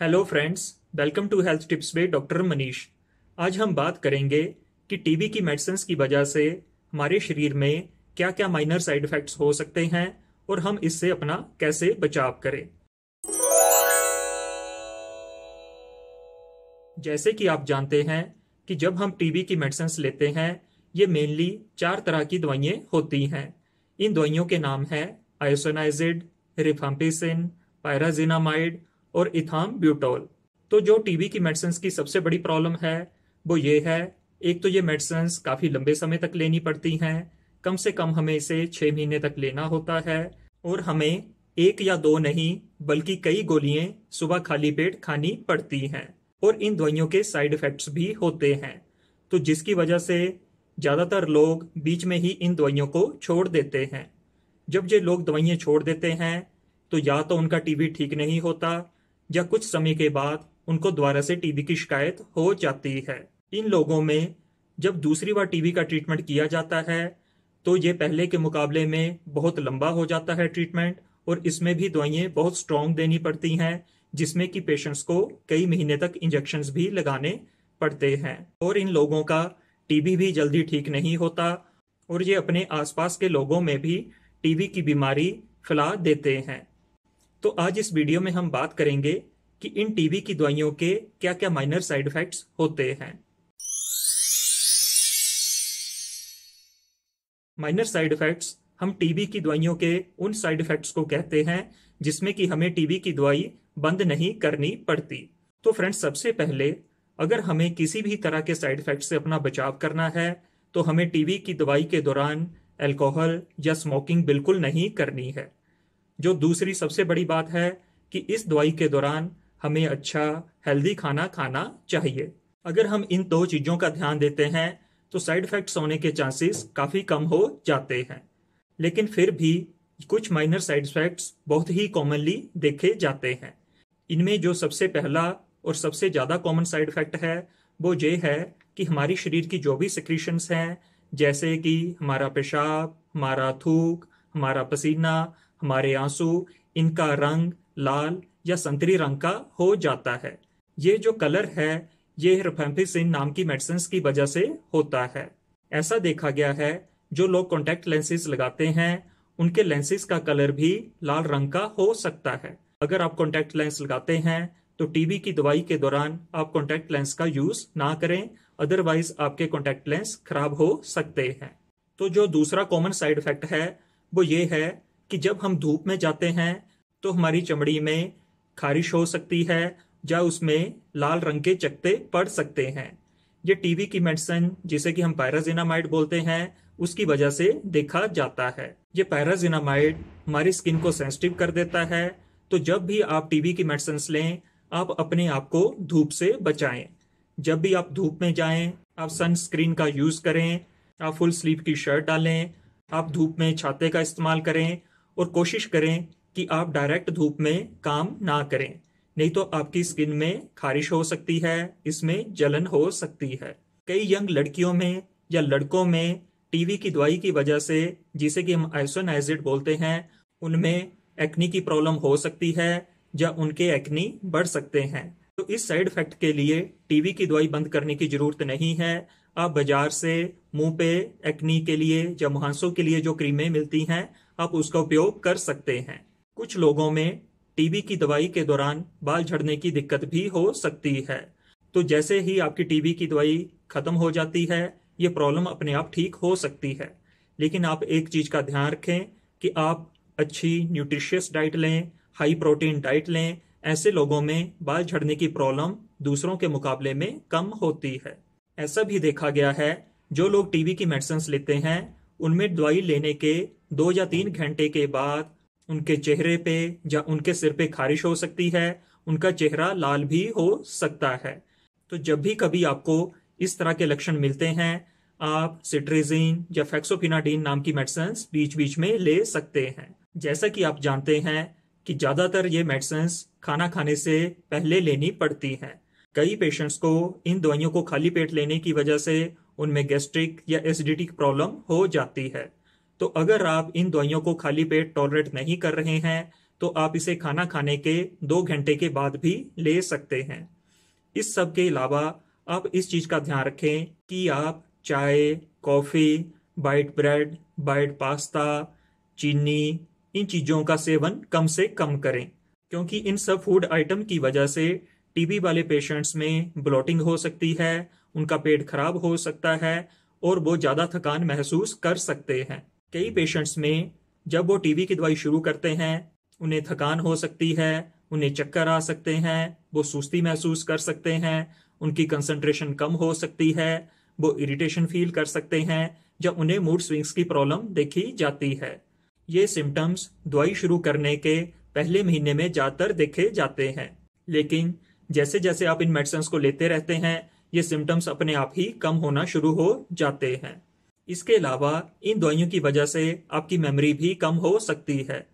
hello friends welcome to health tips वे doctor Manish आज हम बात करेंगे कि टीबी की मेडिसिन की वजह से हमारे शरीर में क्या क्या माइनर साइड इफेक्ट्स हो सकते हैं और हम इससे अपना कैसे बचाव करें जैसे कि आप जानते हैं कि जब हम टीबी की मेडिसिन लेते हैं ये मेनली चार तरह की दवाइयाँ होती हैं इन दवाइयों के नाम है आयोसोनाइजिड रिफाम्पिसिन पायराजिनामाइड और इथाम ब्यूटोल तो जो टीबी की मेडिसिन की सबसे बड़ी प्रॉब्लम है वो ये है एक तो ये मेडिसिन काफी लंबे समय तक लेनी पड़ती हैं कम से कम हमें इसे छः महीने तक लेना होता है और हमें एक या दो नहीं बल्कि कई गोलियां सुबह खाली पेट खानी पड़ती हैं और इन दवाइयों के साइड इफेक्ट्स भी होते हैं तो जिसकी वजह से ज़्यादातर लोग बीच में ही इन दवाइयों को छोड़ देते हैं जब ये लोग दवाइयाँ छोड़ देते हैं तो या तो उनका टीबी ठीक नहीं होता या कुछ समय के बाद उनको दोबारा से टीबी की शिकायत हो जाती है इन लोगों में जब दूसरी बार टीबी का ट्रीटमेंट किया जाता है तो ये पहले के मुकाबले में बहुत लंबा हो जाता है ट्रीटमेंट और इसमें भी दवाइयाँ बहुत स्ट्रॉन्ग देनी पड़ती हैं जिसमें कि पेशेंट्स को कई महीने तक इंजेक्शन भी लगाने पड़ते हैं और इन लोगों का टीबी भी जल्दी ठीक नहीं होता और ये अपने आसपास के लोगों में भी टीबी की बीमारी फैला देते हैं तो आज इस वीडियो में हम बात करेंगे कि इन टीबी की दवाइयों के क्या क्या माइनर साइड इफेक्ट्स होते हैं माइनर साइड इफेक्ट्स हम टीबी की दवाइयों के उन साइड इफेक्ट्स को कहते हैं जिसमें कि हमें टीबी की दवाई बंद नहीं करनी पड़ती तो फ्रेंड्स सबसे पहले अगर हमें किसी भी तरह के साइड इफेक्ट से अपना बचाव करना है तो हमें टीबी की दवाई के दौरान अल्कोहल या स्मोकिंग बिल्कुल नहीं करनी है जो दूसरी सबसे बड़ी बात है कि इस दवाई के दौरान हमें अच्छा हेल्दी खाना खाना चाहिए अगर हम इन दो चीज़ों का ध्यान देते हैं तो साइड इफेक्ट्स होने के चांसेस काफ़ी कम हो जाते हैं लेकिन फिर भी कुछ माइनर साइड इफेक्ट्स बहुत ही कॉमनली देखे जाते हैं इनमें जो सबसे पहला और सबसे ज़्यादा कॉमन साइड इफेक्ट है वो ये है कि हमारी शरीर की जो भी सिक्रीशंस हैं जैसे कि हमारा पेशाब हमारा थूक हमारा पसीना हमारे आंसू इनका रंग लाल या संतरी रंग का हो जाता है ये जो कलर है ये रिफेम्पिसिन नाम की मेडिसिन की वजह से होता है ऐसा देखा गया है जो लोग कॉन्टेक्ट लेंसेज लगाते हैं उनके लेंसेज का कलर भी लाल रंग का हो सकता है अगर आप कॉन्टेक्ट लेंस लगाते हैं तो टीबी की दवाई के दौरान आप कॉन्टेक्ट लेंस का यूज ना करें अदरवाइज आपके कॉन्टेक्ट लेंस खराब हो सकते हैं तो जो दूसरा कॉमन साइड इफेक्ट है वो ये है कि जब हम धूप में जाते हैं तो हमारी चमड़ी में खारिश हो सकती है या उसमें लाल रंग के चकते पड़ सकते हैं ये टीवी की मेडिसिन जिसे कि हम पैराजिनामाइड बोलते हैं उसकी वजह से देखा जाता है ये पैराजिनामाइड हमारी स्किन को सेंसिटिव कर देता है तो जब भी आप टीवी की मेडिसिन लें आप अपने आप को धूप से बचाएं जब भी आप धूप में जाएं आप सनस्क्रीन का यूज करें आप फुल स्लीव की शर्ट डालें आप धूप में छाते का इस्तेमाल करें और कोशिश करें कि आप डायरेक्ट धूप में काम ना करें नहीं तो आपकी स्किन में खारिश हो सकती है इसमें जलन हो सकती है कई यंग लड़कियों में या लड़कों में टीवी की दवाई की वजह से जिसे कि हम आइसोनाइजिड बोलते हैं उनमें एक्नी की प्रॉब्लम हो सकती है या उनके एक्नी बढ़ सकते हैं तो इस साइड इफेक्ट के लिए टीवी की दवाई बंद करने की जरूरत नहीं है आप बाजार से मुंह पे एक्नी के लिए या मुहांसों के लिए जो क्रीमें मिलती हैं आप उसका उपयोग कर सकते हैं कुछ लोगों में टीबी की दवाई के दौरान बाल झड़ने की दिक्कत भी हो सकती है तो जैसे ही आपकी टीबी की दवाई खत्म हो जाती है ये प्रॉब्लम अपने आप ठीक हो सकती है लेकिन आप एक चीज का ध्यान रखें कि आप अच्छी न्यूट्रिशियस डाइट लें हाई प्रोटीन डाइट लें ऐसे लोगों में बाल झड़ने की प्रॉब्लम दूसरों के मुकाबले में कम होती है ऐसा भी देखा गया है जो लोग टीबी की मेडिसिन लेते हैं उनमें दवाई लेने के दो या तीन घंटे के बाद उनके चेहरे पे या उनके सिर पे खारिश हो सकती है उनका चेहरा लाल भी हो सकता है तो जब भी कभी आपको इस तरह के लक्षण मिलते हैं आप सिट्रेजिन या फैक्सोफिनाडीन नाम की मेडिसिन बीच बीच में ले सकते हैं जैसा कि आप जानते हैं कि ज़्यादातर ये मेडिसिन खाना खाने से पहले लेनी पड़ती हैं कई पेशेंट्स को इन दवाइयों को खाली पेट लेने की वजह से उनमें गैस्ट्रिक या एसिडिटी की प्रॉब्लम हो जाती है तो अगर आप इन दवाइयों को खाली पेट टॉलरेट नहीं कर रहे हैं तो आप इसे खाना खाने के दो घंटे के बाद भी ले सकते हैं इस सब के अलावा आप इस चीज का ध्यान रखें कि आप चाय coffee white bread white pasta चीनी इन चीजों का सेवन कम से कम करें क्योंकि इन सब फूड आइटम की वजह से टीबी वाले पेशेंट्स में ब्लॉटिंग हो सकती है उनका पेट खराब हो सकता है और वो ज़्यादा थकान महसूस कर सकते हैं कई पेशेंट्स में जब वो टीबी की दवाई शुरू करते हैं उन्हें थकान हो सकती है उन्हें चक्कर आ सकते हैं वो सुस्ती महसूस कर सकते हैं उनकी कंसंट्रेशन कम हो सकती है वो इरिटेशन फील कर सकते हैं जब उन्हें मूड स्विंग्स की प्रॉब्लम देखी जाती है ये सिम्टम्स दवाई शुरू करने के पहले महीने में ज़्यादातर देखे जाते हैं लेकिन जैसे जैसे आप इन मेडिसिन को लेते रहते हैं ये सिम्टम्स अपने आप ही कम होना शुरू हो जाते हैं इसके अलावा इन दवाइयों की वजह से आपकी मेमोरी भी कम हो सकती है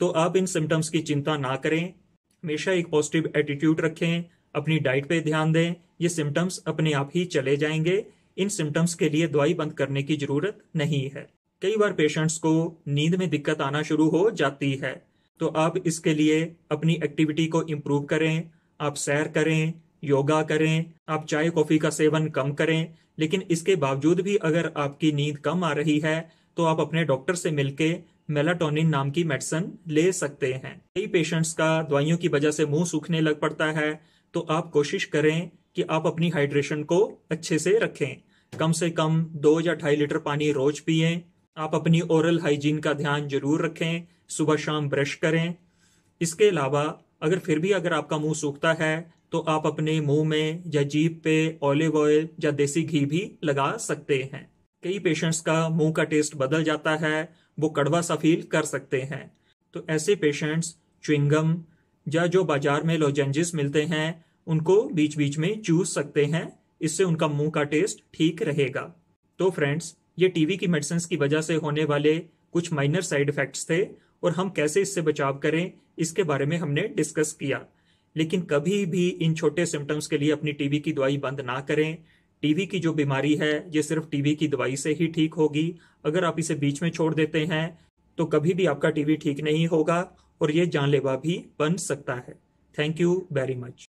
तो आप इन सिम्टम्स की चिंता ना करें हमेशा एक पॉजिटिव एटीट्यूड रखें अपनी डाइट पे ध्यान दें ये सिम्टम्स अपने आप ही चले जाएंगे इन सिम्टम्स के लिए दवाई बंद करने की जरूरत नहीं है कई बार पेशेंट्स को नींद में दिक्कत आना शुरू हो जाती है तो आप इसके लिए अपनी एक्टिविटी को इम्प्रूव करें आप सैर करें योगा करें आप चाय कॉफी का सेवन कम करें लेकिन इसके बावजूद भी अगर आपकी नींद कम आ रही है तो आप अपने डॉक्टर से मिलके मेलाटोनिन नाम की मेडिसिन ले सकते हैं कई पेशेंट्स का दवाइयों की वजह से मुंह सूखने लग पड़ता है तो आप कोशिश करें कि आप अपनी हाइड्रेशन को अच्छे से रखें कम से कम दो या ढाई लीटर पानी रोज पिए आप अपनी ओरल हाइजीन का ध्यान जरूर रखें सुबह शाम ब्रश करें इसके अलावा अगर फिर भी अगर आपका मुंह सूखता है तो आप अपने मुंह में या जीप पे ऑलिव ऑयल या देसी घी भी लगा सकते हैं कई पेशेंट्स का मुंह का टेस्ट बदल जाता है वो कड़वा सा फील कर सकते हैं तो ऐसे पेशेंट्स च्विंगम या जो बाजार में लोजेंजिस मिलते हैं उनको बीच बीच में चूस सकते हैं इससे उनका मुंह का टेस्ट ठीक रहेगा तो फ्रेंड्स ये टीवी की मेडिसिन की वजह से होने वाले कुछ माइनर साइड इफेक्ट्स थे और हम कैसे इससे बचाव करें इसके बारे में हमने डिस्कस किया लेकिन कभी भी इन छोटे सिम्टम्स के लिए अपनी टीबी की दवाई बंद ना करें टीबी की जो बीमारी है ये सिर्फ टीबी की दवाई से ही ठीक होगी अगर आप इसे बीच में छोड़ देते हैं तो कभी भी आपका टीबी ठीक नहीं होगा और ये जानलेवा भी बन सकता है थैंक यू वेरी मच